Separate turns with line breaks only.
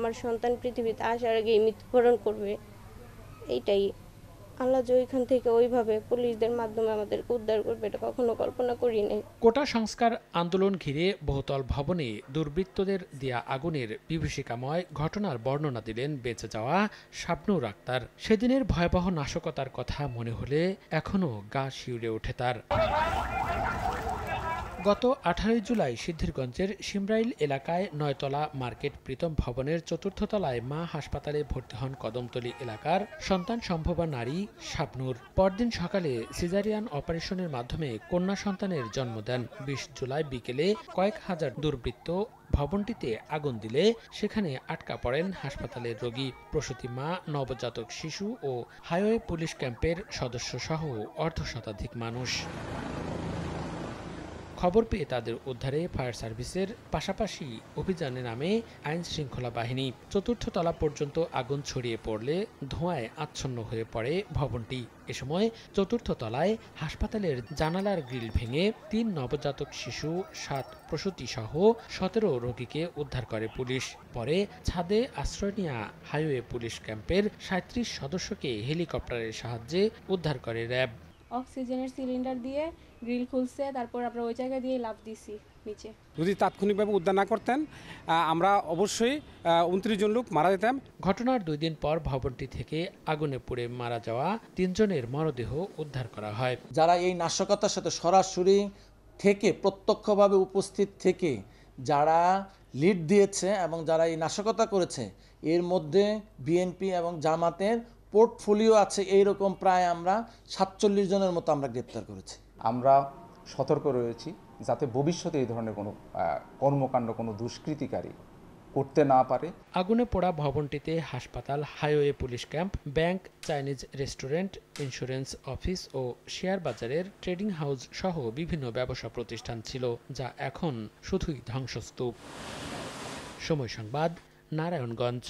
আমার সন্তান পৃথিবীতে আসার আগেই মৃত্যুবরণ করবে এইটাই আল্লাহ যে ওইখান থেকে ওইভাবে পুলিশদের মাধ্যমে আমাদেরকে উদ্ধার করবে এটা কখনো কল্পনা করি নাই কোটা সংস্কার আন্দোলন ঘিরে বহুতল ভবনে দুর্বৃত্তদের দেয়া আগুনের বিভীষিকাময় ঘটনার বর্ণনা দিলেন বেঁচে যাওয়া শাবনুর আক্তার সেদিনের ভয়াবহ নাশকতার কথা মনে হলে এখনও গা শিউরে ওঠে তার গত আঠারোই জুলাই সিদ্ধিরগঞ্জের সিমরাইল এলাকায় নয়তলা মার্কেট প্রীতম ভবনের চতুর্থ তলায় মা হাসপাতালে ভর্তি হন কদমতলী এলাকার সন্তান সম্ভবা নারী শাবনুর পরদিন সকালে সিজারিয়ান অপারেশনের মাধ্যমে কন্যা সন্তানের জন্ম দেন বিশ জুলাই বিকেলে কয়েক হাজার দুর্বৃত্ত ভবনটিতে আগুন দিলে সেখানে আটকা পড়েন হাসপাতালের রোগী প্রসূতি মা নবজাতক শিশু ও হাইওয়ে পুলিশ ক্যাম্পের সদস্য সহ অর্ধ শতাধিক মানুষ খবর পেয়ে তাদের উদ্ধারে ফায়ার সার্ভিসের পাশাপাশি অভিযানে নামে আইন শৃঙ্খলা বাহিনী চতুর্থ তলা পর্যন্ত আগুন ছড়িয়ে পড়লে ধোঁয়ায় আচ্ছন্ন হয়ে পড়ে ভবনটি এ সময় চতুর্থ তলায় হাসপাতালের জানালার গ্রিল ভেঙে তিন নবজাতক শিশু সাত প্রসূতিসহ সতেরো রোগীকে উদ্ধার করে পুলিশ পরে ছাদে আশ্রয় নেওয়া হাইওয়ে পুলিশ ক্যাম্পের সাঁত্রিশ সদস্যকে হেলিকপ্টারের সাহায্যে উদ্ধার করে র্যাব অক্সিজেনের সিলিন্ডার দিয়ে গ্রিল খুলছে তারপর আমরা ওই জায়গায় দিয়ে লাভ দিছি নিচে যদি তাৎক্ষণিকভাবে উদ্ধার না করতেন আমরা অবশ্যই উনত্রিশ জন লোক মারা যেতাম ঘটনার দুই দিন পর ভবনটি থেকে আগুনে পুড়ে মারা যাওয়া তিনজনের মরদেহ উদ্ধার করা হয় যারা এই নাশকতার সাথে সরাসরি থেকে প্রত্যক্ষভাবে উপস্থিত থেকে যারা লিড দিয়েছে এবং যারা এই নাশকতা করেছে এর মধ্যে বিএনপি এবং জামাতের পোর্টফোলিও আছে এইরকম প্রায় আমরা সাতচল্লিশ জনের মতো আমরা গ্রেপ্তার করেছি আমরা সতর্ক রয়েছি যাতে ভবিষ্যতে এই ধরনের কোনো কর্মকাণ্ড কোনো দুষ্কৃতিকারী করতে না পারে আগুনে পোড়া ভবনটিতে হাসপাতাল highway police camp bank Chinese restaurant insurance office ও শেয়ার বাজারের ট্রেডিং হাউস সহ বিভিন্ন ব্যবসা প্রতিষ্ঠান ছিল যা এখন শুধুই ধ্বংসস্তূপ সময় সংবাদ নারায়ণগঞ্জ